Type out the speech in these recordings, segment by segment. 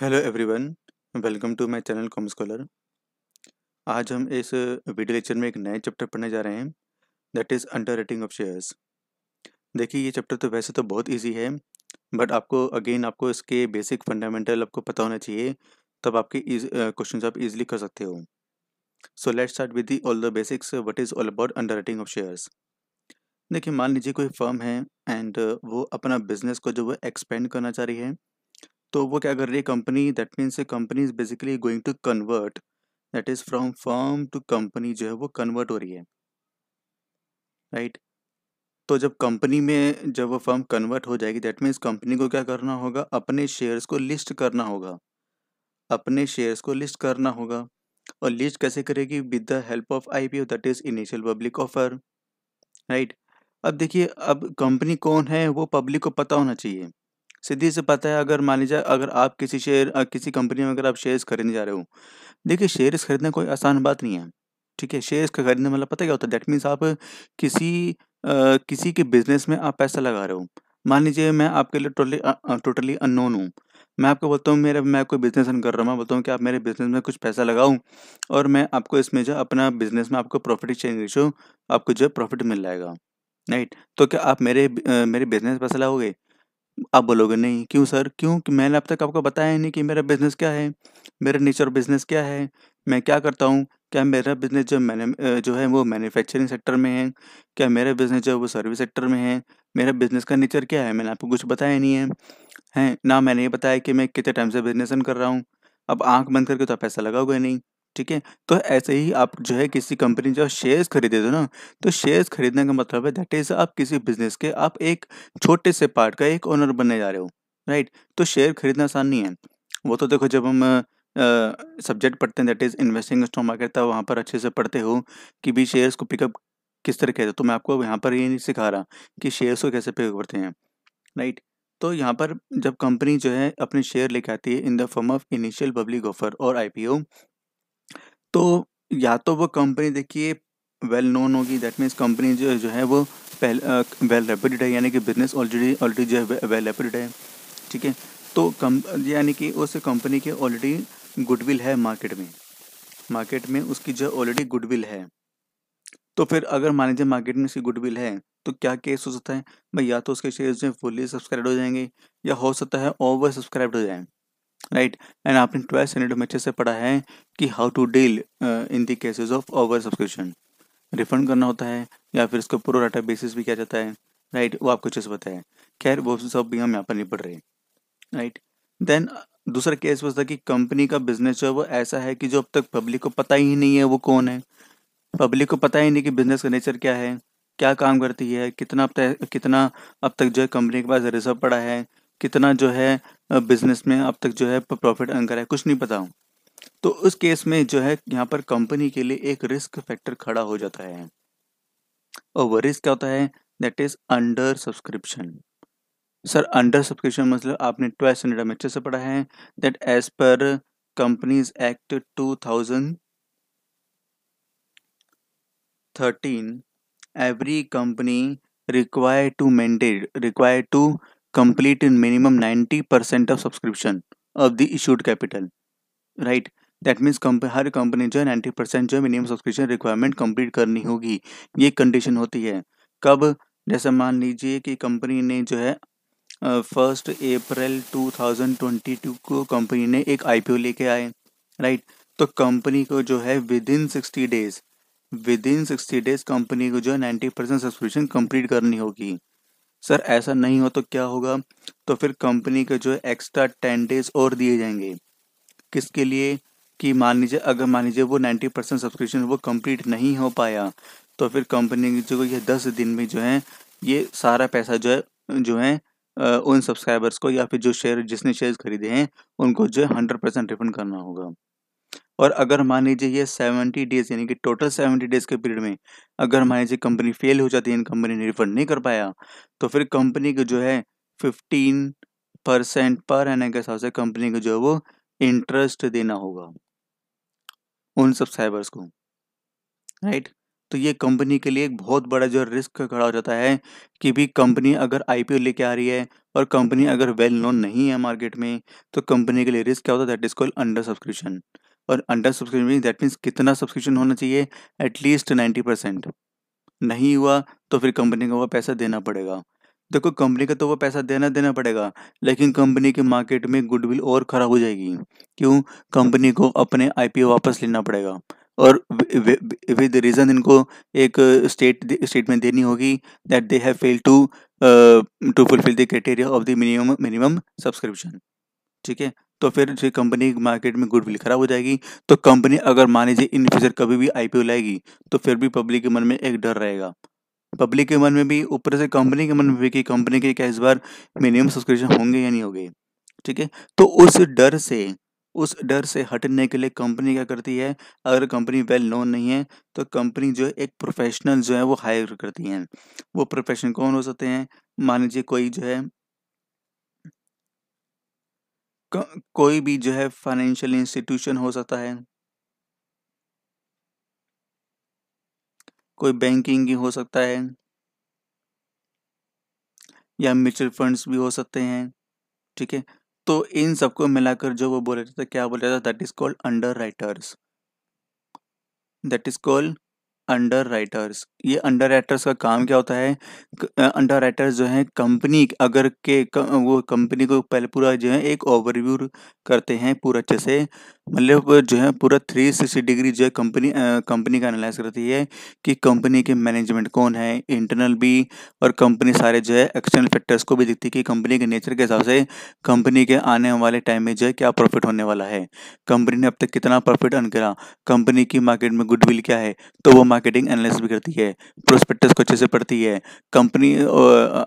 Hello everyone welcome to my channel Com Scholar आज हम इस वीडियो लेक्चर में एक नए चैप्टर पढ़ने जा रहे हैं that is underwriting of shares देखिए ये चैप्टर तो वैसे तो बहुत इजी है बट आपको अगेन आपको इसके बेसिक फंडामेंटल आपको पता होना चाहिए तब आपके क्वेश्चन आप इजिली कर सकते हो so let start with the all the basics what is all about underwriting of shares देखिए मान लीजिए कोई फर्म है एंड वो अपना बिजनेस को जो वो एक्सपेंड करना चाह रही है तो वो क्या कर रही है company that means company is basically going to convert that is from firm to company जो है वो कन्वर्ट हो रही है राइट right? तो जब कंपनी में जब वो फर्म कन्वर्ट हो जाएगी दैट मीन्स कंपनी को क्या करना होगा अपने शेयर्स को लिस्ट करना होगा अपने शेयर्स को लिस्ट करना होगा और लिस्ट कैसे करेगी with the help of I P O that is initial public offer right अब देखिए अब कंपनी कौन है वो पब्लिक को पता होना चाहिए सीधी से पता है अगर मान लीजिए अगर आप किसी शेयर किसी कंपनी में अगर आप शेयर्स खरीदने जा रहे हो देखिए शेयर्स खरीदना कोई आसान बात नहीं है ठीक है शेयर्स का खरीदने मतलब पता क्या होता है दैट मीन्स आप किसी आ, किसी के बिजनेस में आप पैसा लगा रहे हो मान लीजिए मैं आपके लिए टोटली टोटली अननोन हूँ मैं आपको बोलता हूँ मेरे मैं कोई बिजनेस रन कर रहा हूँ मैं बोलता हूँ कि आप मेरे बिजनेस में कुछ पैसा लगाऊँ और मैं आपको इसमें जो अपना बिजनेस में आपको प्रॉफिट एक्सचेंज रेशो आपको जो प्रॉफिट मिल जाएगा राइट तो क्या आप मेरे मेरे बिजनेस पैसा लगाओगे आप बोलोगे नहीं, क्यों सर? क्यों कि मैंने अब तक आपको बताया नहीं कि मेरा बिज़नेस क्या है? मेरा नेचर बिज़नेस क्या है? मैं क्या करता हूँ? क्या मेरा बिज़नेस जो मैंने जो है वो मैन्युफैक्चरिंग सेक्टर में है? क्या मेरा बिज़नेस जो है वो सर्विस सेक्टर में है? मेरा बिज़नेस का नेचर क्या है? मैंने आपको कुछ बताया नहीं है, हैं? ना मैंने ये बताया कि मैं कितने टाइम से बिज़नेस कर रहा हूँ। अब आँख बंद करके तो आप पैसा लगाओगे नहीं। ठीक है तो ऐसे ही आप जो है किसी कंपनी जो शेयर्स खरीदे दो ना तो शेयर्स खरीदने का मतलब है दैट इज़ आप किसी बिजनेस के आप एक छोटे से पार्ट का एक ओनर बनने जा रहे हो राइट तो शेयर खरीदना आसान नहीं है वो तो देखो जब हम सब्जेक्ट पढ़ते हैं that is investing stock market था वहाँ पर अच्छे से पढ़ते हो कि भी शेयर्स को पिकअप किस तरह कहते तो मैं आपको यहाँ पर ये नहीं सिखा रहा कि शेयर्स को कैसे पिकअप करते हैं राइट तो यहाँ पर जब कंपनी जो है अपने शेयर लेके आती है in the form of initial public offer और आईपीओ तो या तो वो कंपनी देखिए वेल नोन होगी दैट मीन्स कंपनी जो जो है वो पहले वेल रेपूटेड है यानी कि बिजनेस ऑलरेडी ऑलरेडी जो है वेल रेप्यूटेड है ठीक है तो कम यानी कि उस कंपनी के ऑलरेडी गुडविल है मार्केट में मार्केट में उसकी जो ऑलरेडी गुडविल है तो फिर अगर मान लीजिए मार्केट में उसकी गुडविल है तो क्या केस हो सकता है भाई या तो उसके शेयर जो है फुल्ली सब्सक्राइब हो जाएंगे या हो सकता है ओवर सब्सक्राइब हो जाएंगे राइट एंड आपने ट्वेल्थ स्टैंडर्ड में अच्छे से पढ़ा है कि how to deal in the cases of over subscription refund करना होता है या फिर इसको पूरा डाटा बेसिस भी किया जाता है राइट right? वो आपको अच्छे से पता है खैर वो सब भी हम यहाँ पर नहीं पढ़ रहे राइट देन दूसरा केस वो था कि कंपनी का बिजनेस जो है वो ऐसा है कि जो अब तक पब्लिक को पता ही नहीं है वो कौन है पब्लिक को पता ही नहीं कि बिजनेस का नेचर क्या है क्या काम करती है कितना अब तक कितना अब तक जो है कंपनी के पास रिजर्व पड़ा है कितना जो है बिजनेस में अब तक जो है प्रॉफिट अर्न करा है कुछ नहीं पता हूँ तो उस केस में जो है यहाँ पर कंपनी के लिए एक रिस्क फैक्टर खड़ा हो जाता है और वो रिस्क क्या होता है that is under subscription sir under subscription मतलब आपने ट्वेल्थ स्टैंडर्ड में अच्छे से पढ़ा है that as per companies act two thousand thirteen every company require to maintain require to complete in minimum 90% of subscription of the issued capital right that means हर company जो है नाइन्टी परसेंट जो है मिनिमम सब्सक्रिप्शन रिक्वायरमेंट कंप्लीट करनी होगी ये condition होती है कब जैसे मान लीजिए कि कंपनी ने जो है फर्स्ट अप्रैल 2022 को कंपनी ने एक आई पी ओ लेके आए राइट तो कंपनी को जो है within sixty days within sixty days company को जो है नाइन्टी परसेंट सब्सक्रिप्शन कंप्लीट करनी होगी सर ऐसा नहीं हो तो क्या होगा तो फिर कंपनी के जो एक्स्ट्रा टेन डेज और दिए जाएंगे किसके लिए कि मान लीजिए अगर मान लीजिए वो नाइन्टी परसेंट सब्सक्रिप्शन वो कंप्लीट नहीं हो पाया तो फिर कंपनी जो ये दस दिन में जो है ये सारा पैसा जो है जो है उन सब्सक्राइबर्स को या फिर जो शेयर जिसने शेयर खरीदे हैं उनको जो है हंड्रेड परसेंट रिफंड करना होगा और अगर मान लीजिए ये सेवेंटी डेज यानी कि टोटल सेवेंटी डेज के पीरियड में अगर मान लीजिए कंपनी फेल हो जाती है कंपनी ने रिफंड नहीं कर पाया तो फिर कंपनी को जो है फिफ्टीन परसेंट पर एन के हिसाब से कंपनी को जो है वो इंटरेस्ट देना होगा उन सब्सक्राइबर्स को राइट तो ये कंपनी के लिए एक बहुत बड़ा जो रिस्क खड़ा हो जाता है कि भी कंपनी अगर आईपीओ लेके आ रही है और कंपनी अगर वेल नोन नहीं है मार्केट में तो कंपनी के लिए रिस्क क्या होता है that is called under subscription और अंडर सब्सक्रिप्शन भी दैट मीन्स कितना सब्सक्रिप्शन होना चाहिए एटलीस्ट नाइन्टी परसेंट नहीं हुआ तो फिर कंपनी को वह पैसा देना पड़ेगा देखो कंपनी का तो वो पैसा देना देना पड़ेगा लेकिन कंपनी के मार्केट में गुडविल और ख़राब हो जाएगी क्यों कंपनी को अपने आईपीओ वापस लेना पड़ेगा और विद रीज़न इनको एक स्टेट स्टेटमेंट देनी होगी that they have fail to to fulfil the criteria of the minimum minimum subscription ठीक है तो फिर जो कंपनी मार्केट में गुडविल खराब हो जाएगी तो कंपनी अगर मान लीजिए इन फ्यूचर कभी भी आई लाएगी तो फिर भी पब्लिक के मन में एक डर रहेगा पब्लिक के मन में भी ऊपर से कंपनी के मन में भी कि कंपनी के क्या इस बार मिनिमम सब्सक्रिप्शन होंगे या नहीं होंगे ठीक है तो उस डर से उस डर से हटने के लिए कंपनी क्या करती है अगर कंपनी वेल नोन नहीं है तो कंपनी जो है एक प्रोफेशनल जो है वो हायर करती हैं वो प्रोफेशनल कौन हो सकते हैं मान लीजिए कोई जो है कोई भी जो है फाइनेंशियल इंस्टीट्यूशन हो सकता है कोई बैंकिंग हो सकता है या म्यूचुअल फंड्स भी हो सकते हैं ठीक है तो इन सबको मिलाकर जो वो बोल जाता है क्या बोल जाता है that is called underwriters that is called underwriters ये अंडर राइटर्स का काम क्या होता है अंडर राइटर्स जो है कंपनी अगर के वो कंपनी को पहले पूरा जो है एक ओवरव्यू करते हैं पूरा अच्छे से मतलब जो है पूरा थ्री सिक्सटी डिग्री जो है कंपनी कंपनी का एनालाइज करती है कि कंपनी के मैनेजमेंट कौन है इंटरनल भी और कंपनी सारे जो है एक्सटर्नल फैक्टर्स को भी दिखती है कि कंपनी के नेचर के हिसाब से कंपनी के आने वाले टाइम में जो है क्या प्रॉफिट होने वाला है कंपनी ने अब तक कितना प्रॉफिट अर्न करा कंपनी की मार्केट में गुडविल क्या है तो वो मार्केटिंग एनालिसिस भी करती है प्रोस्पेक्टस को अच्छे से पढ़ती है कंपनी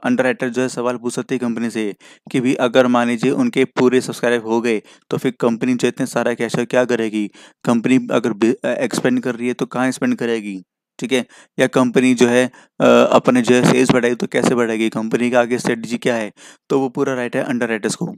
अंडर राइटर जो है सवाल पूछ सकती है कंपनी से कि भी अगर मान लीजिए उनके पूरे सब्सक्राइब हो गए तो फिर कंपनी जो इतने सारा कैश क्या करेगी कंपनी अगर एक्सपेंड कर रही है तो कहाँ एक्सपेंड करेगी ठीक है या कंपनी जो है अपने जो है सेल्स बढ़ाएगी तो कैसे बढ़ेगी कंपनी का आगे स्ट्रेटजी क्या है तो वो पूरा राइट है अंडर राइटर्स को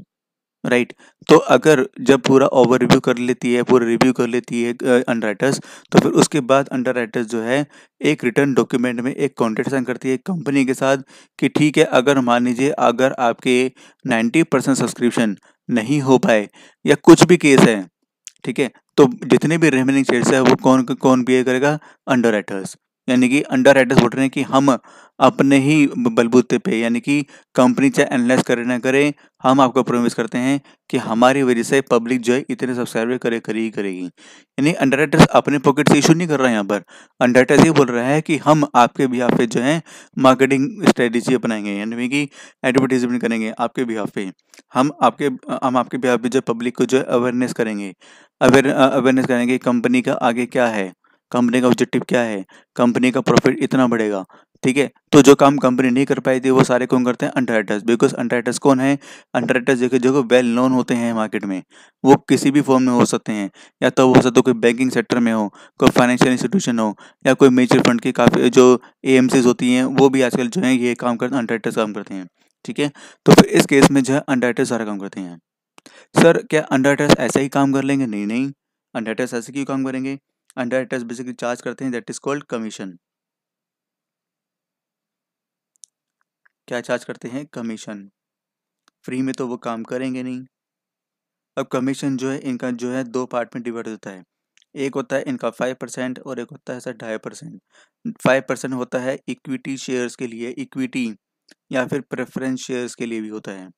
राइट तो अगर जब पूरा ओवर रिव्यू कर लेती है पूरा रिव्यू कर लेती है अंडर राइटर्स तो फिर उसके बाद अंडर राइटर्स जो है एक रिटर्न डॉक्यूमेंट में एक कॉन्ट्रैक्ट साइन करती है कंपनी के साथ कि ठीक है अगर मान लीजिए अगर आपके 90 परसेंट सब्सक्रिप्शन नहीं हो पाए या कुछ भी केस है ठीक है तो जितने भी रिमेनिंग शेयर्स है वो कौन कौन बिहेव करेगा अंडर राइटर्स यानी कि अंडर राइटर्स बोल रहे हैं कि हम अपने ही बलबूते पे यानी कि कंपनी चाहे एनालाइज करे ना करे हम आपको प्रोमिस करते हैं कि हमारी वजह से पब्लिक जो है इतने सब्सक्राइबर करे ही करेगी यानी अंडर राइटर्स अपने पॉकेट से इशू नहीं कर रहा है यहाँ पर अंडर राइटर्स ये बोल रहा है कि हम आपके बिहाफ पे जो है मार्केटिंग स्ट्रेटेजी अपनाएंगे यानी कि एडवर्टीजमेंट करेंगे आपके बिहाफ पे हम आपके हम आपके बिहाफ पे जो पब्लिक को जो है अवेयरनेस करेंगे अवेयर अवेयरनेस करेंगे कंपनी का आगे क्या है कंपनी का ऑब्जेक्टिव क्या है कंपनी का प्रॉफिट इतना बढ़ेगा ठीक है तो जो काम कंपनी नहीं कर पाई थी वो सारे कौन करते हैं अंडरराइटर्स बिकॉज अंडरराइटर्स कौन है अंडरराइटर्स जो जो वेल नोन होते हैं मार्केट में वो किसी भी फॉर्म में हो सकते हैं या तो हो सकता है तो कोई बैंकिंग सेक्टर में हो कोई फाइनेंशियल इंस्टीट्यूशन हो या कोई म्यूचुअल फंड की काफ़ी जो ए होती हैं वो भी आजकल जो है ये काम करते हैं अंडरराइटर्स काम करते हैं ठीक है तो फिर इस केस में जो है अंडरराइटर्स सारा काम करते हैं सर क्या अंडरराइटर्स ऐसा ही काम कर लेंगे नहीं नहीं अंडरराइटर्स ऐसे क्यों काम करेंगे अंडर राइटर्स बेसिकली चार्ज करते हैं दैट इज कॉल्ड कमीशन क्या चार्ज करते हैं कमीशन फ्री में तो वो काम करेंगे नहीं अब कमीशन जो है इनका जो है दो पार्ट में डिवाइड होता है एक होता है इनका फाइव परसेंट और एक होता है सर ढाई परसेंट फाइव परसेंट होता है इक्विटी शेयर्स के लिए इक्विटी या फिर प्रेफरेंस शेयर्स के लिए भी होता है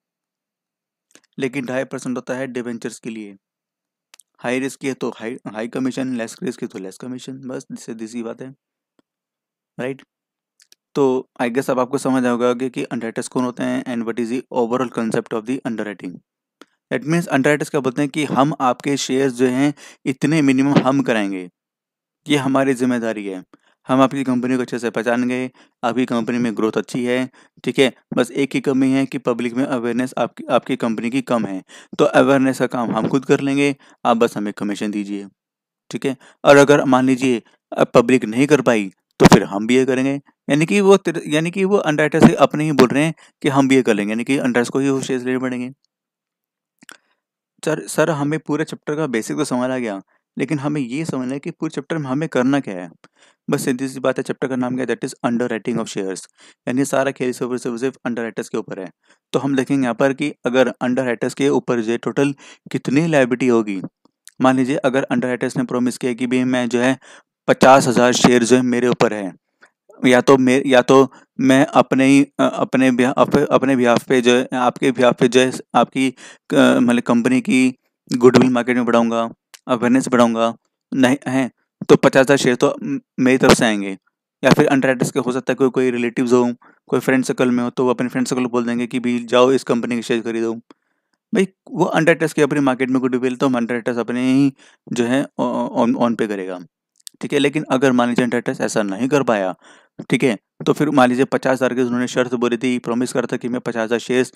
लेकिन ढाई परसेंट होता है डिवेंचर्स के लिए हाई रिस्क की है तो high high commission less risk की तो लेस कमीशन बस सीधी सी बात है राइट तो आई गेस अब आपको समझ आओगे कि, कि अंडर कौन होते हैं and what is the overall concept of the underwriting that means under क्या बोलते हैं कि हम आपके शेयर्स जो हैं इतने मिनिमम हम कराएंगे ये हमारी जिम्मेदारी है हम आपकी कंपनी को अच्छे से पहचान गए आपकी कंपनी में ग्रोथ अच्छी है ठीक है बस एक ही कमी है कि पब्लिक में अवेयरनेस आपकी आपकी कंपनी की कम है तो अवेयरनेस का काम हम खुद कर लेंगे आप बस हमें कमीशन दीजिए ठीक है और अगर मान लीजिए पब्लिक नहीं कर पाई तो फिर हम भी ये करेंगे यानी कि वो यानी कि वो अंडरराइटर से अपने ही बोल रहे हैं कि हम भी ये कर लेंगे यानी कि अंडर को ही वो लेने पड़ेंगे सर सर हमें पूरे चैप्टर का बेसिक तो समझ आ गया लेकिन हमें ये समझना है कि पूरे चैप्टर में हमें करना क्या है बस सीधी सी बात है चैप्टर का नाम क्या है that is underwriting of shares यानी सारा खेल सिर्फ सिर्फ सिर्फ अंडर राइटर्स के ऊपर है तो हम देखेंगे यहाँ पर कि अगर अंडर राइटर्स के ऊपर जो टोटल कितनी लाइबिलिटी होगी मान लीजिए अगर अंडर राइटर्स ने प्रोमिस किया कि भाई मैं जो है पचास हज़ार शेयर जो है मेरे ऊपर है या तो मे या तो मैं अपने ही अपने अपने बिहाफ पे जो है आपके बिहाफ पे जो है आपकी मतलब कंपनी की गुडविल मार्केट में बढ़ाऊंगा अवेयरनेस बढ़ाऊंगा नहीं है तो पचास हज़ार शेयर तो मेरी तरफ से आएंगे या फिर अंडर एड्रेस के हो सकता है कोई कोई रिलेटिव्स हो कोई फ्रेंड सर्कल में हो तो वो अपने फ्रेंड सर्कल को बोल देंगे कि भाई जाओ इस कंपनी के शेयर खरीदो भाई वो अंडर एड्रेस की अपनी मार्केट में गुडविल तो अंडर राइटर्स अपने ही जो है ऑन ऑन पे करेगा ठीक है लेकिन अगर मान लीजिए अंडर ऐसा नहीं कर पाया ठीक है तो फिर मान लीजिए पचास हज़ार की उन्होंने शर्त बोली थी प्रॉमिस करा था कि मैं पचास हज़ार शेयर्स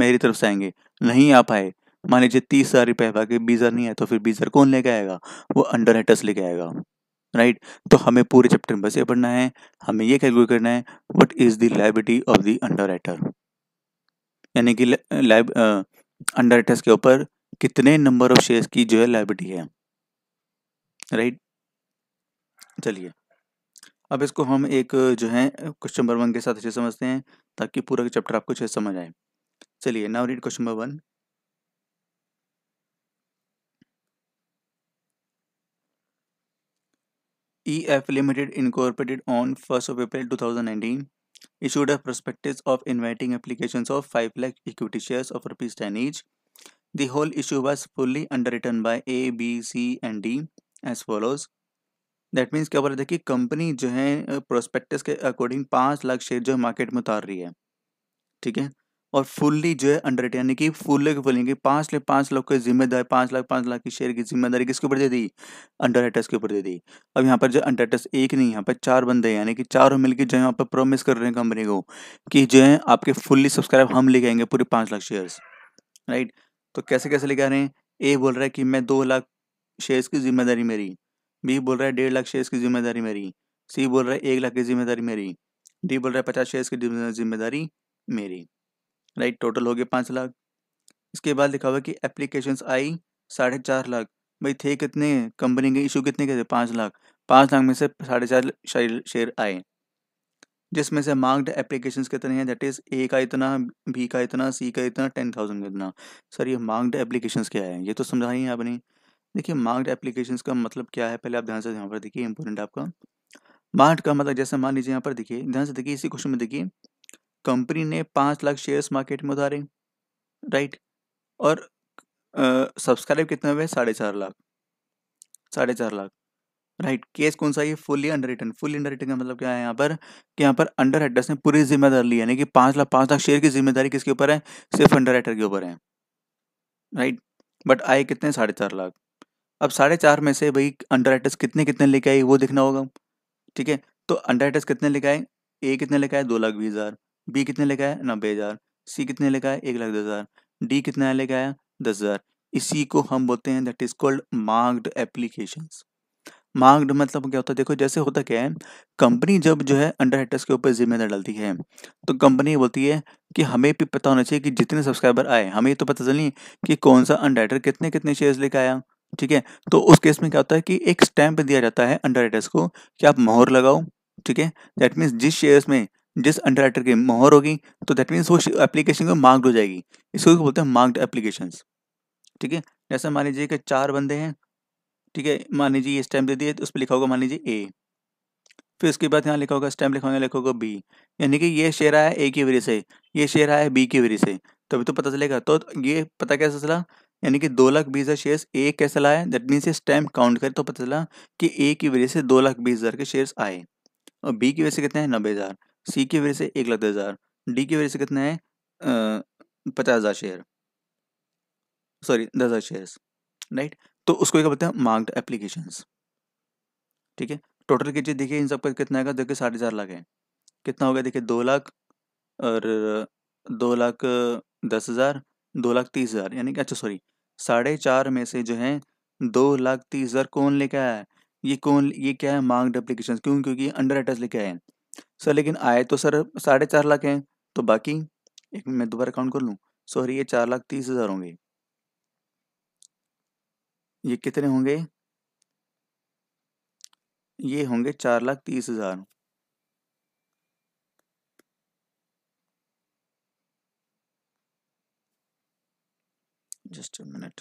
मेरी तरफ से आएंगे नहीं आ पाए मान लीजिए तीस हजार रुपए बाकी बीस हजार नहीं है तो फिर बीस हजार कौन लेके आएगा वो अंडर हेटर्स लेके आएगा राइट तो हमें पूरे चैप्टर में बस ये पढ़ना है हमें ये कैलकुलेट करना है what is the liability of the underwriter यानी कि लाइब अंडर हेटर्स के ऊपर कितने नंबर ऑफ शेयर्स की जो है लाइबिलिटी है राइट चलिए अब इसको हम एक जो है क्वेश्चन नंबर वन के साथ अच्छे समझते हैं ताकि पूरा चैप्टर आपको अच्छे समझ आए चलिए now read question number one EF Limited incorporated on 1st of April 2019 issued a prospectus of inviting applications of 5 lakh equity shares of rupees 10 each. The whole issue was fully underwritten by A, B, C and D as follows. That means क्या बोला था कि company जो है prospectus के according पाँच lakh share जो है मार्केट में उतार रही है ठीक है और फुल्ली जो है अंडर यानी कि फुल्ले के फुल पांच पाँच लाख पाँच लाख के जिम्मेदार पाँच लाख पाँच लाख की शेयर की जिम्मेदारी किसके ऊपर दे दी अंडर के ऊपर दे दी अब यहाँ पर जो अंडर एक नहीं यहाँ पर चार बंदे हैं यानी कि चारों मिलकर जो है यहाँ पर प्रोमिस कर रहे हैं कंपनी को कि जो है आपके फुल्ली सब्सक्राइब हम लेके आएंगे पूरे पाँच लाख शेयर्स राइट तो कैसे कैसे लेके आ रहे हैं ए बोल रहा है कि मैं दो लाख शेयर्स की जिम्मेदारी मेरी बी बोल रहा है डेढ़ लाख शेयर्स की जिम्मेदारी मेरी सी बोल रहा है एक लाख की जिम्मेदारी मेरी डी बोल रहा है पचास शेयर्स की जिम्मेदारी मेरी राइट टोटल हो गया पाँच लाख इसके बाद लिखा हुआ कि एप्लीकेशन आई साढ़े चार लाख भाई थे कितने कंपनी के इशू कितने के थे पाँच लाख पाँच लाख में से साढ़े चार शेयर आए जिसमें से मार्क्ड एप्लीकेशन कितने हैं दैट इज़ ए का इतना बी का इतना सी का इतना टेन थाउजेंड का इतना सर ये मार्क्ड एप्लीकेशन क्या है ये तो समझाइए आपने देखिए मार्क्ड एप्लीकेशन का मतलब क्या है पहले आप ध्यान से यहाँ पर देखिए इंपॉर्टेंट आपका मार्क्ड का मतलब जैसे मान लीजिए यहाँ पर देखिए ध्यान से देखिए इसी क्वेश्चन में देखिए कंपनी ने पाँच लाख शेयर्स मार्केट में उतारे राइट और सब्सक्राइब कितने हुए साढ़े चार लाख साढ़े चार लाख राइट केस कौन सा ये fully underwritten fully underwritten का मतलब क्या है यहाँ पर कि यहाँ पर अंडर राइटर्स ने पूरी जिम्मेदारी ली यानी कि पाँच लाख पाँच लाख शेयर की जिम्मेदारी किसके ऊपर है सिर्फ अंडर राइटर के ऊपर है राइट बट आए कितने साढ़े चार लाख अब साढ़े चार में से भाई अंडर राइटर्स कितने कितने लेके आए वो देखना होगा ठीक है तो अंडर राइटर्स कितने लेके आए ए कितने लेके आए दो लाख बीस हज़ार बी कितने लेके आया नब्बे हज़ार सी कितने लेके आया एक लाख दस हज़ार डी कितना लेके आया दस हज़ार इसी को हम बोलते हैं that is called marked application marked मतलब क्या होता है देखो जैसे होता क्या है कंपनी जब जो है अंडर हेटर्स के ऊपर जिम्मेदार डालती है तो कंपनी बोलती है कि हमें भी पता होना चाहिए कि जितने सब्सक्राइबर आए हमें तो पता चल नहीं कि कौन सा अंडर हेटर कितने कितने शेयर्स लेके आया ठीक है तो उस केस में क्या होता है कि एक स्टैंप दिया जाता है अंडर हेटर्स को कि आप मोहर लगाओ ठीक है दैट मीन्स जिस शेयर्स में जिस अंडर राइटर की मोहर होगी तो दैट मीन्स वो एप्लीकेशन को मार्क्ड हो जाएगी इसको बोलते हैं मार्क्ड एप्लीकेशन ठीक है जैसे मान लीजिए कि चार बंदे हैं ठीक है मान लीजिए ये स्टैम्प दे दिए तो उस पर लिखा होगा मान लीजिए ए फिर उसके बाद यहाँ लिखा होगा स्टैम्प लिखा होगा लिखा होगा बी यानी कि ये शेयर आया ए की वरी से ये शेयर आया बी की वरी से तभी तो पता चलेगा तो ये पता कैसे चला यानी कि दो लाख बीस हज़ार शेयर्स ए कैसे लाया दैट मीन्स ये स्टैम्प काउंट करें तो पता चला कि ए की वजह से दो लाख बीस हज़ार के शेयर्स आए और बी की वजह से कितने हैं नब्बे हज़ार सी की वजह से एक लाख दस हज़ार डी की वजह से कितना है पचास हज़ार शेयर सॉरी दस हज़ार शेयर राइट तो उसको क्या बोलते हैं मार्क्ड एप्लीकेशन ठीक है टोटल कीजिए देखिए इन सब का कितना आएगा देखिए साढ़े चार लाख है कितना हो गया देखिए दो लाख और दो लाख दस हज़ार दो लाख तीस हज़ार यानी कि अच्छा सॉरी साढ़े चार में से जो है दो लाख तीस हज़ार कौन लेके आया है ये कौन ये क्या है मार्क्ड एप्लीकेशन क्यों क्योंकि अंडर राइटर्स लेके आए हैं सर लेकिन आए तो सर साढ़े चार लाख हैं तो बाकी एक मैं दोबारा काउंट कर लूँ सर ये चार लाख तीस हज़ार होंगे ये कितने होंगे ये होंगे चार लाख तीस हज़ार जस्ट मिनट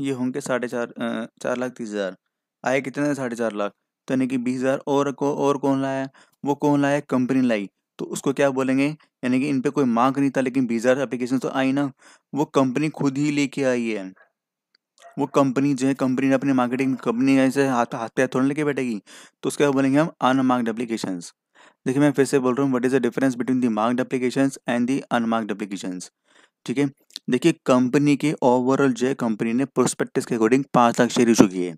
ये होंगे साढ़े चार चार लाख तीस हज़ार आए कितने साढ़े चार लाख तो यानी कि बीस हज़ार और को और कौन लाया वो कौन लाया कंपनी लाई तो उसको क्या बोलेंगे यानी कि इन पर कोई मांग नहीं था लेकिन बीस हज़ार अप्लीकेशन तो आई ना वो कंपनी खुद ही लेके आई है वो कंपनी जो है कंपनी ने अपनी मार्केटिंग कंपनी ऐसे हाथ हाथ पे थोड़ा लेके बैठेगी तो उसके बाद बोलेंगे हम अनमार्क्ड एप्लीकेशन देखिए मैं फिर से बोल रहा हूँ what is the difference between the marked application and the unmarked application ठीक है देखिए कंपनी के ओवरऑल जो है कंपनी ने प्रोस्पेक्टिस के अकॉर्डिंग पाँच लाख शेयर इशू किए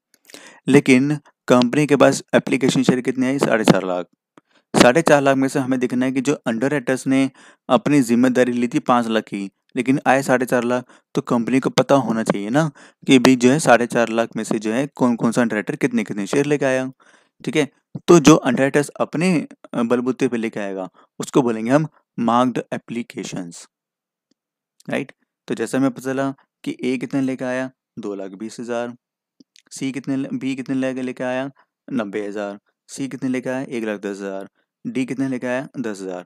लेकिन कंपनी के पास एप्लीकेशन शेयर कितने आई साढ़े चार लाख साढ़े चार लाख में से हमें देखना है कि जो अंडर ने अपनी जिम्मेदारी ली थी पाँच लाख की लेकिन आए साढ़े चार लाख तो कंपनी को पता होना चाहिए ना कि भी जो है साढ़े चार लाख में से जो है कौन कौन सा अंडर कितने कितने शेयर लेके आया ठीक है तो जो अंडर अपने बलबूते पर लेके आएगा उसको बोलेंगे हम मार्क्ड एप्लीकेशंस राइट तो जैसा हमें पता चला कि ए कितने लेके आया दो लाख बीस हज़ार सी कितने बी कितने लेके लेके आया नब्बे हज़ार सी कितने लेके आया एक लाख दस हज़ार डी कितने लेके आया दस हज़ार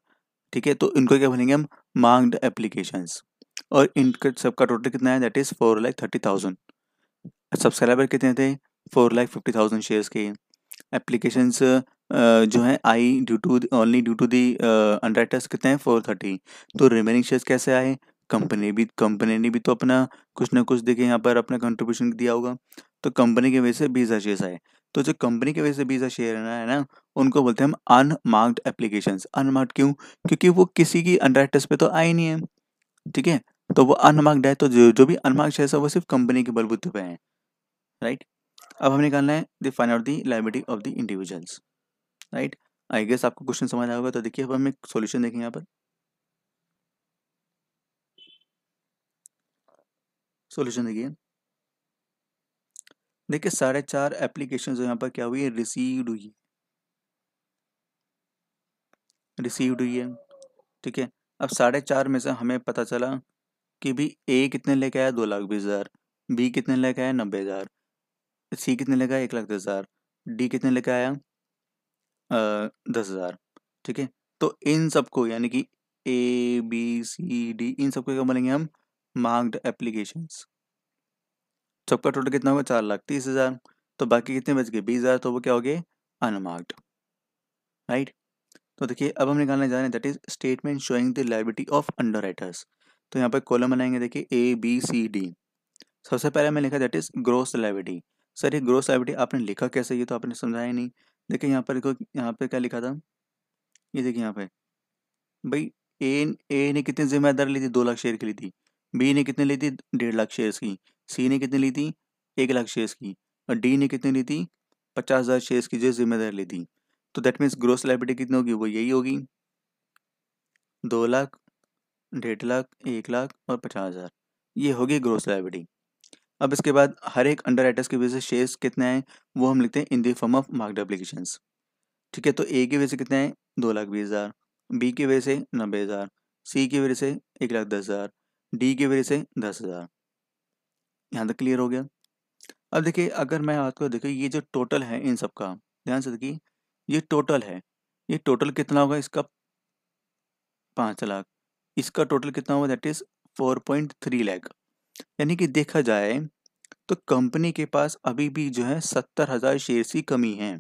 ठीक है तो इनको क्या बोलेंगे हम मांग एप्लीकेशंस और इनका सबका टोटल कितना है that is four lakh thirty thousand subscriber कितने थे four lakh fifty thousand shares के एप्लीकेशंस जो है I due to only due to the under कितने हैं फोर थर्टी तो रिमेनिंग शेयर्स कैसे आए कंपनी भी कंपनी ने भी तो अपना कुछ ना कुछ देखे यहाँ पर अपना कंट्रीब्यूशन दिया होगा तो कंपनी के वजह से बीस हज़ार शेयर आए तो जो कंपनी के वजह से बीस हज़ार शेयर है ना है ना उनको बोलते हैं हम अनमार्क्ड एप्लीकेशन अनमार्क्ड क्यों क्योंकि वो किसी की अंडर राइटर्स पे तो आए नहीं है ठीक है तो वो अनमार्क्ड है तो जो जो भी अनमार्क्ड शेयर है वो सिर्फ कंपनी के बलबूते पे हैं राइट अब हमें निकालना है the find out the liability of the individuals right I guess आपको क्वेश्चन समझ आएगा तो देखिए अब हम एक सोल्यूशन देखें यहाँ पर सॉल्यूशन देखिए देखिए साढ़े चार एप्लीकेशन यहाँ पर क्या हुई है रिसीव्ड हुई है रिसीव्ड हुई है ठीक है अब साढ़े चार में से हमें पता चला कि भी ए कितने लेके आया दो लाख बीस हज़ार बी कितने लेके आया नब्बे हज़ार सी कितने लेके आया एक लाख दस हज़ार डी कितने लेके आया दस हज़ार ठीक है तो इन सबको यानी कि ए बी सी डी इन सबको क्या बोलेंगे हम मांग्ड एप्लीकेशन सबका तो टोटल कितना होगा चार लाख तीस हज़ार तो बाकी कितने बच गए बीस हज़ार तो वो क्या हो गए अनमार्क्ड राइट तो देखिए अब हम निकालने जा रहे हैं that is statement showing the liability of under तो यहाँ पर कॉलम बनाएंगे देखिए ए बी सी डी सबसे पहले हमें लिखा that is gross liability sir ये ग्रोस लाइबिलिटी आपने लिखा कैसे ये तो आपने समझाया नहीं देखिए यहाँ पर यहाँ पर क्या लिखा था ये देखिए यहाँ पर भाई ए ए ने कितनी जिम्मेदारी ली थी दो लाख शेयर की ली थी बी ने कितनी ली थी डेढ़ लाख शेयर्स की सी ने कितनी ली थी एक लाख शेयर्स की और डी ने कितनी ली थी पचास हज़ार शेयर्स की जो जिम्मेदारी ली थी तो दैट मीन्स ग्रोस लाइबिलिटी कितनी होगी वो यही होगी दो लाख डेढ़ लाख एक लाख और पचास हज़ार ये होगी ग्रोस लाइबिलिटी अब इसके बाद हर एक अंडर राइटर्स की वजह से शेयर्स कितने हैं वो हम लिखते हैं in the form of marked application ठीक है तो ए की वजह से कितने हैं दो लाख बीस हज़ार बी की वजह से नब्बे हज़ार सी की वजह से एक लाख दस हज़ार डी की वजह से दस हज़ार यहाँ तक क्लियर हो गया अब देखिए अगर मैं आपको देखिए ये जो टोटल है इन सब का ध्यान से देखिए ये टोटल है ये टोटल कितना होगा इसका पाँच लाख इसका टोटल कितना होगा that is four point three lakh यानी कि देखा जाए तो कंपनी के पास अभी भी जो है सत्तर हज़ार शेयर्स की कमी है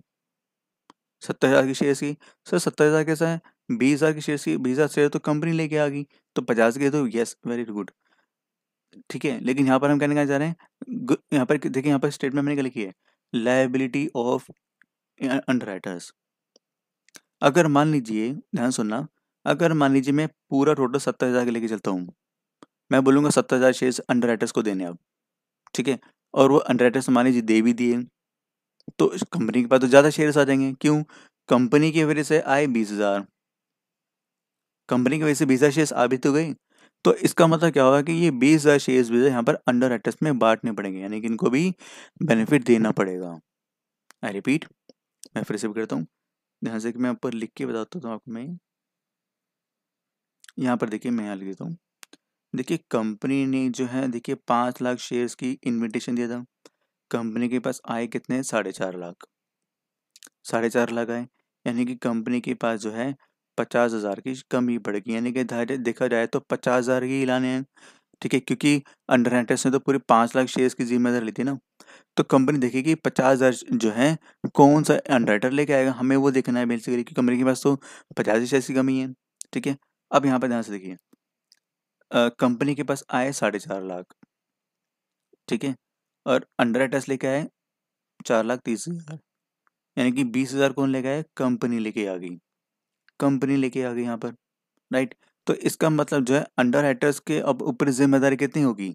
सत्तर हज़ार की शेयर्स की सर सत्तर हज़ार कैसा है बीस हज़ार की शेयर्स की बीस हज़ार शेयर तो कंपनी लेके आ गई तो पचास गए तो यस वेरी गुड ठीक है लेकिन यहाँ पर हम कहने कहा जा रहे हैं यहाँ पर देखिए यहाँ पर स्टेटमेंट मैंने क्या लिखी है लाइबिलिटी ऑफ अंडर राइटर्स अगर मान लीजिए ध्यान सुनना अगर मान लीजिए मैं पूरा टोटल सत्तर हज़ार का लेके चलता हूँ मैं बोलूँगा सत्तर हज़ार शेयर अंडर राइटर्स को देने अब ठीक है और वो अंडर राइटर्स मान लीजिए दे भी दिए तो कंपनी के पास तो ज़्यादा शेयर्स आ जाएंगे क्यों कंपनी की वजह से आए बीस हज़ार कंपनी की वजह से बीस हज़ार शेयर्स आ भी तो गई तो इसका मतलब क्या होगा कि ये बीस हज़ार शेयर्स भी यहाँ पर अंडर एटेस्ट में बांटने पड़ेंगे यानी कि इनको भी बेनिफिट देना पड़ेगा आई रिपीट मैं फिर से भी करता हूँ ध्यान से कि मैं ऊपर लिख के बताता हूँ आपको मैं यहाँ पर देखिए मैं यहाँ लिख देता हूँ देखिए कंपनी ने जो है देखिए पाँच लाख शेयर्स की इन्विटेशन दिया था कंपनी के पास आए कितने साढ़े चार लाख साढ़े चार लाख आए यानी कि कंपनी के पास जो है पचास हज़ार की कमी बढ़ गई यानी कि देखा जाए तो पचास हज़ार की लाने हैं ठीक है क्योंकि अंडर ने तो पूरे पाँच लाख शेयर्स की जिम्मेदारी ली थी ना तो कंपनी देखेगी पचास हज़ार जो है कौन सा अंडर लेके आएगा हमें वो देखना है बेसिकली क्योंकि कंपनी के पास तो पचास ही शेयर्स की कमी है ठीक है अब यहाँ पर ध्यान से देखिए कंपनी के पास आए साढ़े चार लाख ठीक है और अंडर लेके आए चार लाख तीस हज़ार यानी कि बीस हज़ार कौन लेके आए कंपनी लेके आ गई कंपनी लेके आ गई यहाँ पर राइट तो इसका मतलब जो है अंडर राइटर्स के अब ऊपर जिम्मेदारी कितनी होगी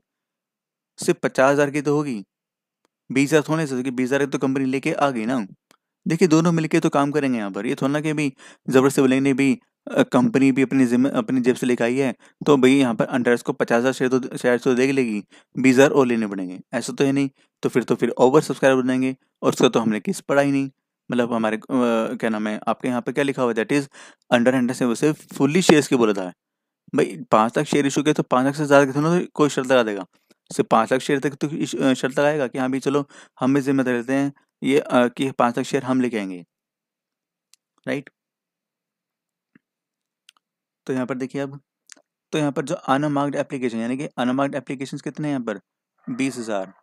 सिर्फ पचास हज़ार की तो होगी बीस हज़ार थोड़े से बीस हज़ार तो कंपनी लेके आ गई ना देखिए दोनों मिलके तो काम करेंगे यहाँ पर ये थोड़ा ना कि भी ज़बरदस्त से बोलेंगे भी कंपनी भी अपनी जिम्मे अपनी जेब से लेकर आई है तो भाई यहाँ पर अंडर को पचास हज़ार शेयर तो शेयर तो देख लेगी बीस हज़ार और लेने पड़ेंगे ऐसा तो है नहीं तो फिर तो फिर ओवर सब्सक्राइब बनाएंगे और उसका तो हमने किस पढ़ा ही नहीं मतलब हमारे क्या नाम है आपके यहाँ पे क्या लिखा हुआ है दैट इज अंडर हंड्रेड से उसे फुल्ली शेयर्स के बोला था भाई पाँच लाख शेयर इशू किए तो पाँच लाख से ज़्यादा कितना कोई शर्त लगा देगा सिर्फ पाँच लाख शेयर तक तो शर्त लगाएगा कि हाँ भाई चलो हम भी जिम्मेदार लेते हैं ये अ, कि पाँच लाख शेयर हम लेके आएंगे राइट तो यहाँ पर देखिए अब तो यहाँ पर जो अनमार्क्ड एप्लीकेशन यानी कि अनमार्क्ड एप्लीकेशन कितने हैं यहाँ पर बीस हज़ार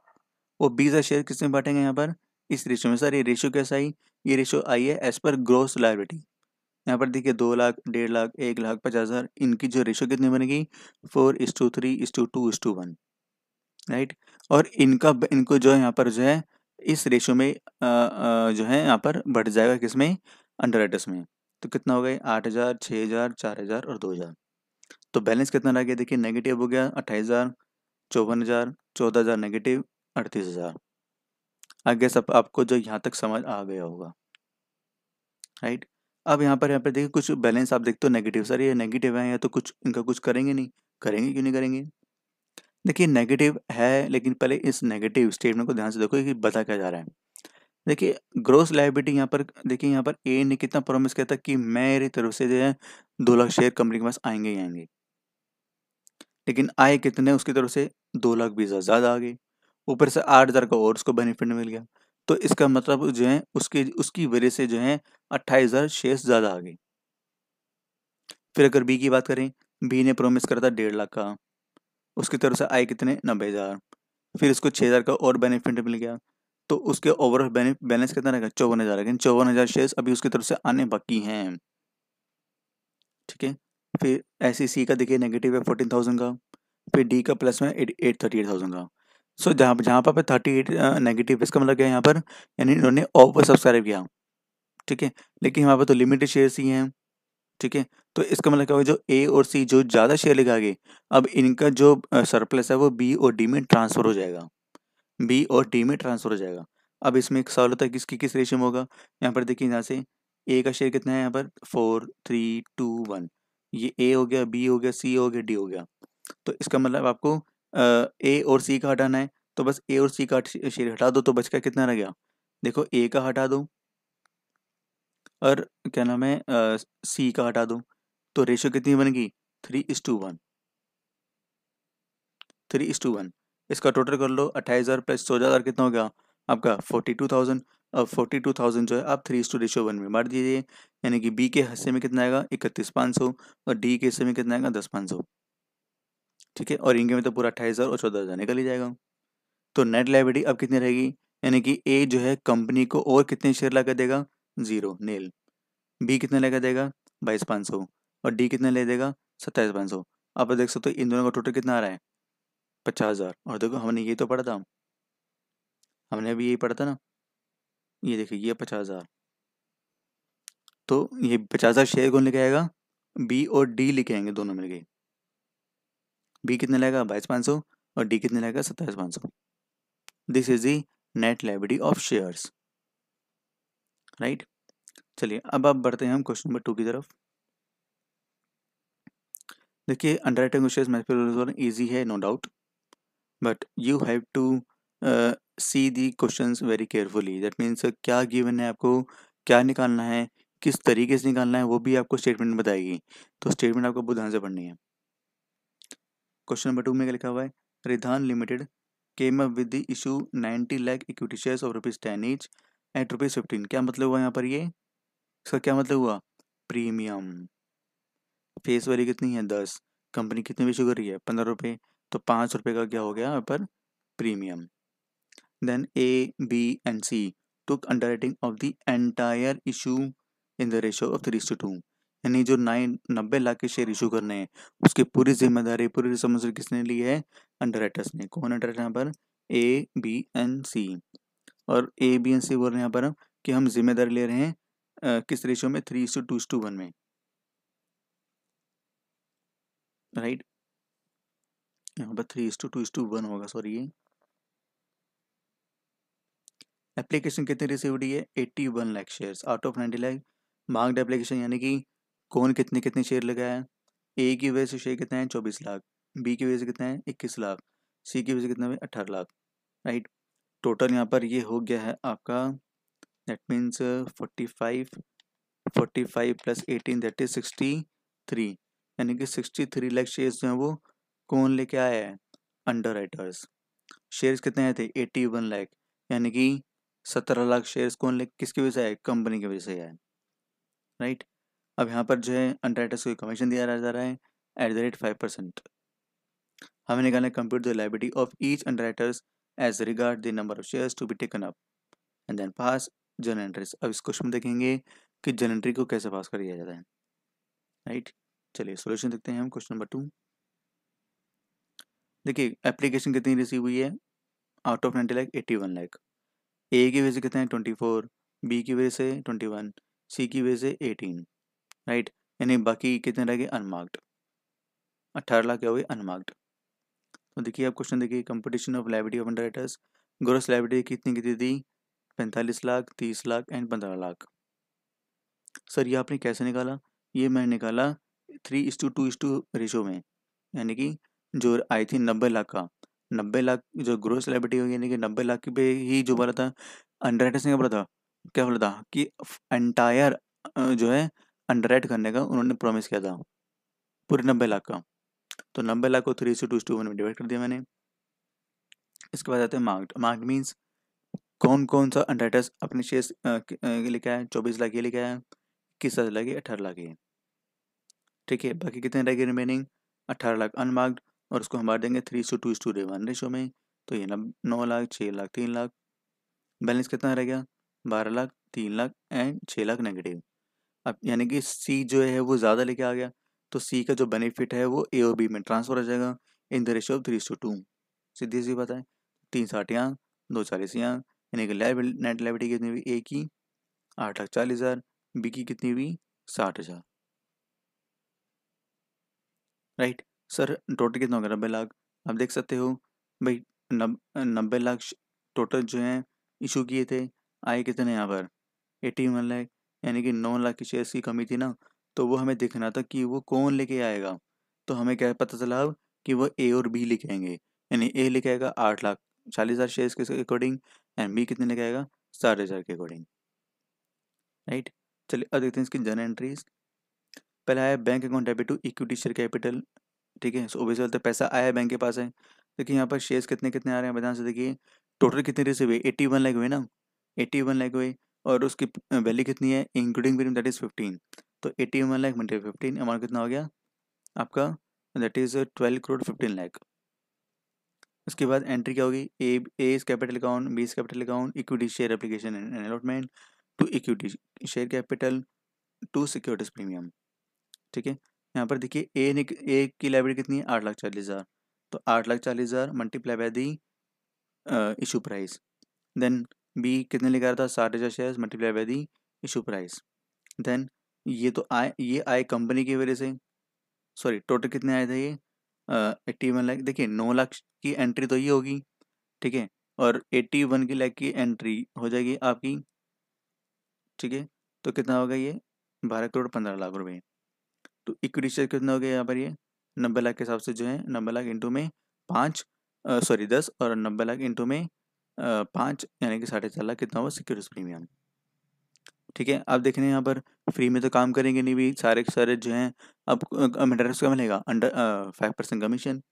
वो बीस हज़ार शेयर किसमें बांटेंगे यहाँ पर इस रेशो में सर ये रेशो कैसा आई ये रेशो आई है एज पर ग्रोस लाइबिलिटी यहाँ पर देखिए दो लाख डेढ़ लाख एक लाख पचास हज़ार इनकी जो रेशो कितनी बनेगी four is to three is to two is to one right और इनका इनको जो है यहाँ पर जो है इस रेशो में आ, आ, जो है यहाँ पर बढ़ जाएगा किसमें अंडर में तो कितना हो गया आठ हज़ार छः हज़ार चार हज़ार और दो हज़ार तो बैलेंस कितना रह गया देखिए नेगेटिव हो गया अट्ठाईस हज़ार चौवन हज़ार चौदह हज़ार नेगेटिव अड़तीस हज़ार आई गेस अब आपको जो यहाँ तक समझ आ गया होगा राइट right? अब यहाँ पर यहाँ पर देखिए कुछ बैलेंस आप देखते हो नेगेटिव सर ये नेगेटिव है या तो कुछ इनका कुछ करेंगे नहीं करेंगे क्यों नहीं करेंगे देखिए नेगेटिव है लेकिन पहले इस नेगेटिव स्टेटमेंट को ध्यान से देखो कि बता क्या जा रहा है देखिए ग्रोस लाइबिलिटी यहाँ पर देखिए यहाँ पर ए ने कितना प्रॉमिस किया था कि मेरी तरफ से जो है दो लाख शेयर कंपनी के पास आएंगे ही आएंगे लेकिन आए कितने उसकी तरफ से दो लाख बीस हज़ार ज़्यादा आ गए ऊपर से आठ हज़ार का और उसको बेनिफिट मिल गया तो इसका मतलब जो है उसके उसकी वजह से जो है अट्ठाईस हज़ार शेष ज़्यादा आ गई फिर अगर बी की बात करें बी ने प्रोमिस करा था डेढ़ लाख का उसकी तरफ से आए कितने नब्बे हज़ार फिर इसको छः हज़ार का और बेनिफिट मिल गया तो उसके ओवरऑल बैलेंस कितना रहेगा चौवन हज़ार लेकिन चौवन हज़ार शेयर्स अभी उसकी तरफ से आने बाकी हैं ठीक है फिर ऐसे सी का देखिए नेगेटिव है फोर्टीन थाउजेंड का फिर डी का प्लस में eight eight thirty eight thousand का सो जहाँ जहाँ पर थर्टी एट नेगेटिव इसका मतलब क्या है यहाँ पर यानी इन्होंने ओवर सब्सक्राइब किया ठीक है लेकिन हमारे पास तो लिमिटेड शेयर्स ही हैं ठीक है तो इसका मतलब क्या हुआ जो ए और सी जो ज़्यादा शेयर लेकर आगे अब इनका जो सरप्लस है वो बी और डी में ट्रांसफ़र हो जाएगा बी और डी में ट्रांसफ़र हो जाएगा अब इसमें एक सवाल होता है किसकी किस रेशियो में होगा यहाँ पर देखिए यहाँ से ए का शेयर कितना है यहाँ पर फोर थ्री टू वन ये ए हो गया बी हो गया सी हो गया डी हो गया तो इसका मतलब आपको ए और सी का हटाना है तो बस ए और सी का शेर हटा दो तो का कितना रह गया देखो ए का हटा दो और क्या नाम है सी का हटा दो तो रेशो कितनी बन गई three is to one three is to one इसका टोटल कर लो अट्ठाईस हज़ार प्लस चौदह हज़ार कितना हो गया आपका फोर्टी टू थाउजेंड और फोर्टी टू थाउजेंड जो है आप थ्री टू रेशो वन में बांट दीजिए यानी कि बी के हिस्से में कितना आएगा इकतीस पाँच सौ और डी के हिस्से में कितना आएगा दस पाँच सौ ठीक है और इनके में तो पूरा अट्ठाईस हज़ार और चौदह हज़ार निकल ही जाएगा तो नेट लाइब्रेटी अब कितनी रहेगी यानी कि ए जो है कंपनी को और कितने शेयर ला देगा जीरो नील बी कितने लेकर देगा बाईस पाँच सौ और डी कितने ले देगा सत्ताईस पाँच सौ आप देख सकते हो तो इन दोनों का टोटल कितना आ रहा है पचास हज़ार और देखो हमने ये तो पढ़ा था हमने अभी यही पढ़ा था ना ये देखिए ये पचास हज़ार तो ये पचास हज़ार शेयर कौन लिखाएगा बी और डी लिखे आएंगे दोनों मिल गए बी कितने लगेगा बाईस पाँच सौ और डी कितने लगेगा सत्ताईस पाँच सौ this is the net liability of shares right चलिए अब आप बढ़ते हैं हम क्वेश्चन नंबर टू की तरफ देखिए अंडर राइटिंग क्वेश्चन ईजी है no doubt but you have to see the question very carefully that means क्या गिवन है आपको क्या निकालना है किस तरीके से निकालना है वो भी आपको स्टेटमेंट बताएगी तो स्टेटमेंट आपको बहुत ध्यान से पढ़नी है क्वेश्चन नंबर टू में क्या लिखा हुआ है Ridhan limited came up with the issue ninety lakh equity shares of rupees ten each at rupees fifteen क्या मतलब हुआ यहाँ पर ये इसका क्या मतलब हुआ प्रीमियम फेस वैल्यू कितनी है दस कंपनी कितने इशू कर रही है पंद्रह रुपये तो पाँच रुपये का क्या हो गया यहाँ पर premium then A B and C took underwriting of the entire issue in the ratio of 3 to two यानी जो नाइन नब्बे लाख के शेयर इशू करने हैं उसकी पूरी जिम्मेदारी पूरी रिस्पॉन्सिबिलिटी किसने ली है अंडर ने कौन अंडर यहाँ पर ए बी एन सी और ए बी एन सी बोल रहे हैं यहाँ पर कि हम जिम्मेदारी ले रहे हैं किस रेशियो में three is to to one one right यहाँ पर three to two to one होगा सॉरी ये एप्लीकेशन कितनी रिसीव हुई है eighty one lakh shares out of ninety lakh marked application यानी कि कौन कितने कितने शेयर लगाया ए की वजह से शेयर कितने हैं चौबीस लाख बी की वजह से कितने हैं इक्कीस लाख सी की वजह से कितने है अठारह लाख राइट टोटल यहाँ पर ये हो गया है आपका that means forty five forty five plus eighteen that is sixty three यानी कि सिक्सटी थ्री लाख शेयर जो हैं वो कौन लेके आया है अंडर राइटर्स शेयर्स कितने आए थे एटी वन लाख यानी कि सत्रह लाख शेयर्स कौन ले किसकी वजह से आए कंपनी की वजह से आए राइट अब यहाँ पर जो है अंडरराइटर्स को कमीशन दिया जा रहा है at the rate five percent हमें निकालना compute the liability of each underwriters as regard the number of shares to be taken up and then pass journal entries अब इस क्वेश्चन में देखेंगे कि जर्नल एंट्री को कैसे पास कर दिया जाता है राइट चलिए सोल्यूशन देखते हैं हम क्वेश्चन नंबर टू देखिए एप्लीकेशन कितनी रिसीव हुई है out of ninety lakh eighty one lakh A की वजह से कितने ट्वेंटी फोर बी की वजह से ट्वेंटी वन सी की वजह से एटीन राइट यानी बाकी कितने रह गए अनमार्क्ड अट्ठारह लाख क्या हुए अनमार्क्ड तो देखिए आप क्वेश्चन देखिए computation of liability of underwriters gross liability कितनी कितनी थी पैंतालीस लाख तीस लाख एंड पंद्रह लाख सर ये आपने कैसे निकाला ये मैंने निकाला three is to two is to ratio में यानी कि जो आई थी नब्बे लाख का नब्बे लाख जो ग्रोस लाइब्रेटी होगी यानी कि नब्बे लाख पे ही जो बोला था अंडर राइटर्स ने क्या बोला था क्या बोला था कि एंटायर जो है अंडर करने का उन्होंने प्रॉमिस किया था पूरे नब्बे लाख का तो नब्बे लाख को थ्री से टू टू वन में डिवाइड कर दिया मैंने इसके बाद आते हैं मार्क्ड मार्क्ड मीन्स कौन कौन सा अंडर अपने शेयर्स लिखा है चौबीस लाख ये लिखा है किस हज़ार लाख अठारह लाख ये ठीक है बाकी कितने गए रिमेनिंग अठारह लाख अनमार्क्ड और उसको हम बांट देंगे थ्री सौ टू टू वन रेशो में तो ये नब नौ लाख छः लाख तीन लाख बैलेंस कितना रह गया बारह लाख तीन लाख एंड छः लाख नेगेटिव अब यानी कि सी जो है वो ज़्यादा लेके आ गया तो सी का जो बेनिफिट है वो ए और बी में ट्रांसफर हो जाएगा in the ratio of three to two सीधी सी बात है तीन साठ यहाँ दो चालीस यहाँ यानी कि लाइव नेट लाइबिलिटी कितनी हुई ए की आठ लाख चालीस हज़ार बी की कितनी हुई साठ हज़ार राइट सर टोटल कितना हो गया नब्बे लाख आप देख सकते हो भाई नब्बे लाख टोटल जो है इशू किए थे आए कितने यहाँ पर एटी वन लैख यानी कि नौ लाख की शेयर्स की कमी थी ना तो वो हमें देखना था कि वो कौन लेके आएगा तो हमें क्या पता चला अब कि वो ए और बी लेके आएंगे यानी ए लेके आएगा आठ लाख चालीस हज़ार शेयर्स के अकॉर्डिंग एंड बी कितने लेके आएगा साठ हज़ार के अकॉर्डिंग राइट चलिए अब देखते हैं इसकी जर्न एंट्रीज पहला आया bank account debit to equity share capital ठीक है सो ओबियसली होता है पैसा आया बैंक के पास है देखिए यहाँ पर शेयर्स कितने कितने आ रहे हैं बताने से देखिए टोटल कितने रिसीव हुए एट्टी वन लाख हुए ना एट्टी वन लाख हुए और उसकी वैल्यू कितनी है including premium that is fifteen तो eighty one lakh multi fifteen amount कितना हो गया आपका that is twelve crore fifteen lakh उसके बाद एंट्री क्या होगी A A is capital account B is capital account equity share application and allotment to equity share capital to securities premium ठीक है यहाँ पर देखिए ए ने ए की लाइब्रेरी कितनी है आठ लाख चालीस हज़ार तो आठ लाख चालीस हज़ार multiply by the issue price then B कितने लेकर था साठ हज़ार share multiply by the issue price then ये तो आए ये आए कंपनी की वजह से सॉरी टोटल कितने आए थे ये एट्टी वन लाख देखिए नौ लाख की एंट्री तो ये होगी ठीक है और एट्टी वन की लाख की एंट्री हो जाएगी आपकी ठीक है तो कितना होगा ये बारह करोड़ पंद्रह लाख रुपए तो इक्विटी शेयर कितना हो गया यहाँ पर ये नब्बे लाख के हिसाब से जो है नब्बे लाख इंटू में पाँच सॉरी दस और नब्बे लाख इंटू में पाँच यानी कि साढ़े चार लाख कितना हुआ सिक्योरिटीज प्रीमियम ठीक है अब देखने यहाँ पर फ्री में तो काम करेंगे नहीं भी सारे के सारे जो हैं अब इंटरेस्ट का मिलेगा अंडर फाइव परसेंट कमीशन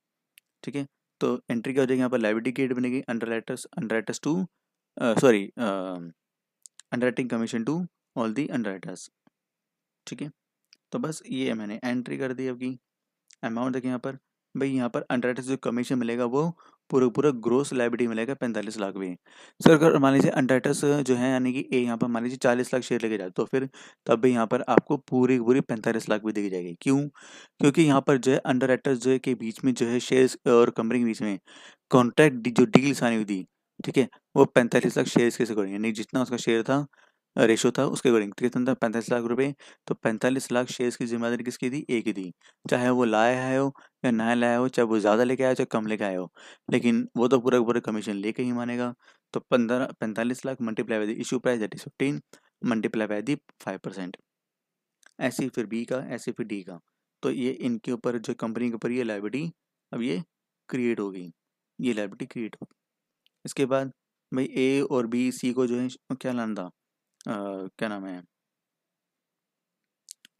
ठीक है तो एंट्री क्या हो जाएगी यहाँ पर लाइब्रेटी की बनेगी underwriters underwriters to sorry underwriting commission to all the underwriters ठीक है तो बस ये मैंने एंट्री कर दी आपकी अमाउंट देखें यहाँ पर भाई यहाँ पर अंडर राइटर्स जो कमीशन मिलेगा वो पूरा पूरा ग्रोस लाइबिलिटी मिलेगा पैंतालीस लाख भी सर अगर मान लीजिए अंडाटस जो है यानी कि ए यहाँ पर मान लीजिए चालीस लाख शेयर लेके जाए तो फिर तब भी यहाँ पर आपको पूरी पूरी पैंतालीस लाख भी देखी जाएगी क्यों क्योंकि यहाँ पर जो है अंडर एक्टर्स जो है के बीच में जो है शेयर्स और कंपनी के बीच में कॉन्ट्रैक्ट जो डील्स आने हुई थी ठीक है वो पैंतालीस लाख शेयर्स के से करेंगे यानी जितना उसका शेयर था रेशो था उसके अकॉर्डिंग कितना था पैंतालीस लाख रुपए तो पैंतालीस लाख शेयर्स की जिम्मेदारी किसकी थी ए की थी चाहे वो लाया है हो या ना लाया हो चाहे वो ज़्यादा लेके आया चाहे कम लेके आया हो लेकिन वो तो पूरा पूरा कमीशन लेके ही मानेगा तो पंद्रह पैंतालीस lakh multiply by issue price that is fifteen multiply by the five percent ऐसे फिर बी का ऐसे फिर डी का तो ये इनके ऊपर जो कंपनी के ऊपर ये लाइबिलिटी अब ये क्रिएट होगी ये लाइबिलिटी क्रिएट होगी इसके बाद भाई ए और बी सी को जो है क्या लाना था क्या नाम है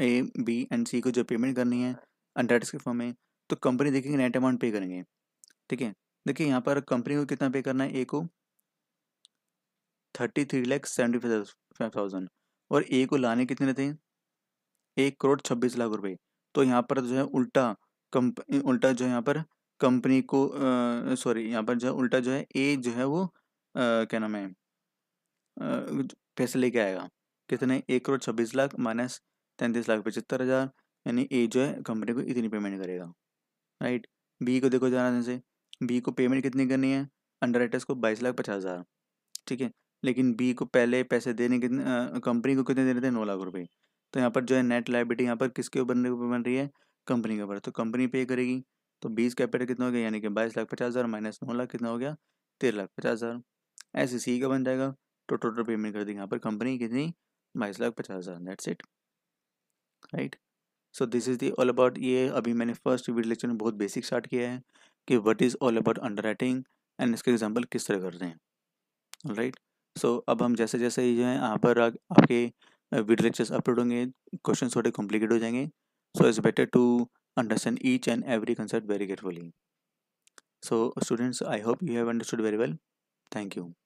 ए बी एंड सी को जो पेमेंट करनी है अंडर के फॉर्म में तो कंपनी देखेंगे नेट अमाउंट पे करेंगे ठीक है देखिए यहाँ पर कंपनी को कितना पे करना है ए को thirty three lakh seventy five thousand और ए को लाने कितने थे एक करोड़ छब्बीस लाख रुपए तो यहाँ पर जो है उल्टा कंप उल्टा जो है यहाँ पर कंपनी को सॉरी यहाँ पर जो है उल्टा जो है ए जो है वो आ, क्या नाम है फिर से लेके आएगा कितने एक करोड़ छब्बीस लाख माइनस तैंतीस लाख पचहत्तर हज़ार यानी ए जो है कंपनी को इतनी पेमेंट करेगा राइट बी को देखो जाना जैसे बी को पेमेंट कितनी करनी है अंडर को बाईस लाख पचास हज़ार ठीक है लेकिन बी को पहले पैसे देने कितने कंपनी को कितने देने थे नौ लाख रुपये तो यहाँ पर जो है नेट लाइबिलिटी यहाँ पर किसके ऊपर बन रही है कंपनी के ऊपर तो कंपनी पे करेगी तो बीस कैपिटल कितना हो गया यानी कि बाईस लाख पचास हज़ार माइनस नौ लाख कितना हो गया तेरह लाख पचास हज़ार ऐसे सी का बन जाएगा तो टोटल पेमेंट कर देंगे यहाँ पर कंपनी कितनी बाईस लाख पचास हज़ार that's it right so this is the all about ये अभी मैंने फर्स्ट वीडियो लेक्चर में बहुत बेसिक स्टार्ट किया है कि what is all about underwriting and इसके एग्जाम्पल किस तरह करते हैं राइट सो अब हम जैसे जैसे जो है यहाँ पर आपके वीडियो लेक्चर्स अपलोड होंगे क्वेश्चन थोड़े कॉम्प्लिकेट हो जाएंगे so it's better to understand each and every concept very carefully so students I hope you have understood very well thank you